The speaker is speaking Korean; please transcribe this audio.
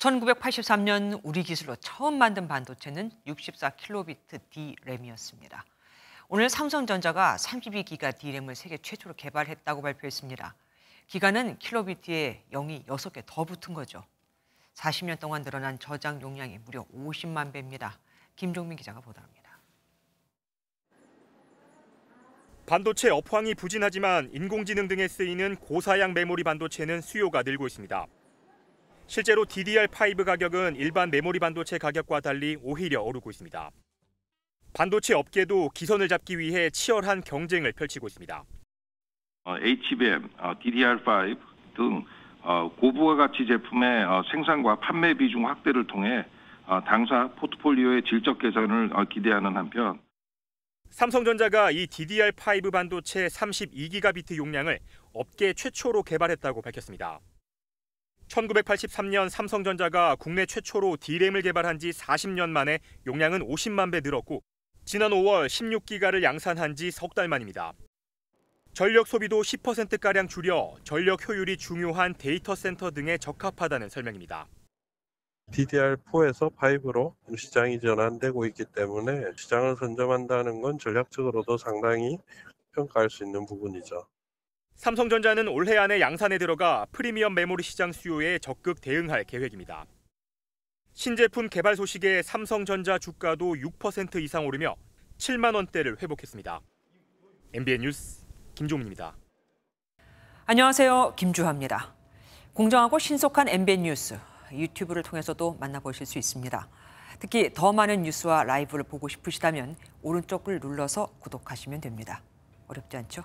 1983년 우리 기술로 처음 만든 반도체는 64킬로비트 D램이었습니다. 오늘 삼성전자가 32기가 D램을 세계 최초로 개발했다고 발표했습니다. 기가는 킬로비트에 0이 6개 더 붙은 거죠. 40년 동안 늘어난 저장 용량이 무려 50만 배입니다. 김종민 기자가 보도합니다. 반도체 업황이 부진하지만 인공지능 등에 쓰이는 고사양 메모리 반도체는 수요가 늘고 있습니다. 실제로 DDR5 가격은 일반 메모리 반도체 가격과 달리 오히려 오르고 있습니다. 반도체 업계도 기선을 잡기 위해 치열한 경쟁을 펼치고 있습니다. 어, HBM, 어, DDR5 등 어, 고부가 가치 제품의 생산과 판매 비중 확대를 통해 당사 포트폴리오의 질적 개선을 기대하는 한편 삼성전자가 이 DDR5 반도체 32기가비트 용량을 업계 최초로 개발했다고 밝혔습니다. 1983년 삼성전자가 국내 최초로 D램을 개발한 지 40년 만에 용량은 50만 배 늘었고 지난 5월 16기가를 양산한 지 석 달 만입니다. 전력 소비도 10%가량 줄여 전력 효율이 중요한 데이터 센터 등에 적합하다는 설명입니다. DDR4에서 5로 시장이 전환되고 있기 때문에 시장을 선점한다는 건 전략적으로도 상당히 평가할 수 있는 부분이죠. 삼성전자는 올해 안에 양산에 들어가 프리미엄 메모리 시장 수요에 적극 대응할 계획입니다. 신제품 개발 소식에 삼성전자 주가도 6% 이상 오르며 7만 원대를 회복했습니다. MBN 뉴스 김종민입니다. 안녕하세요. 김주하입니다. 공정하고 신속한 MBN 뉴스 유튜브를 통해서도 만나보실 수 있습니다. 특히 더 많은 뉴스와 라이브를 보고 싶으시다면 오른쪽을 눌러서 구독하시면 됩니다. 어렵지 않죠?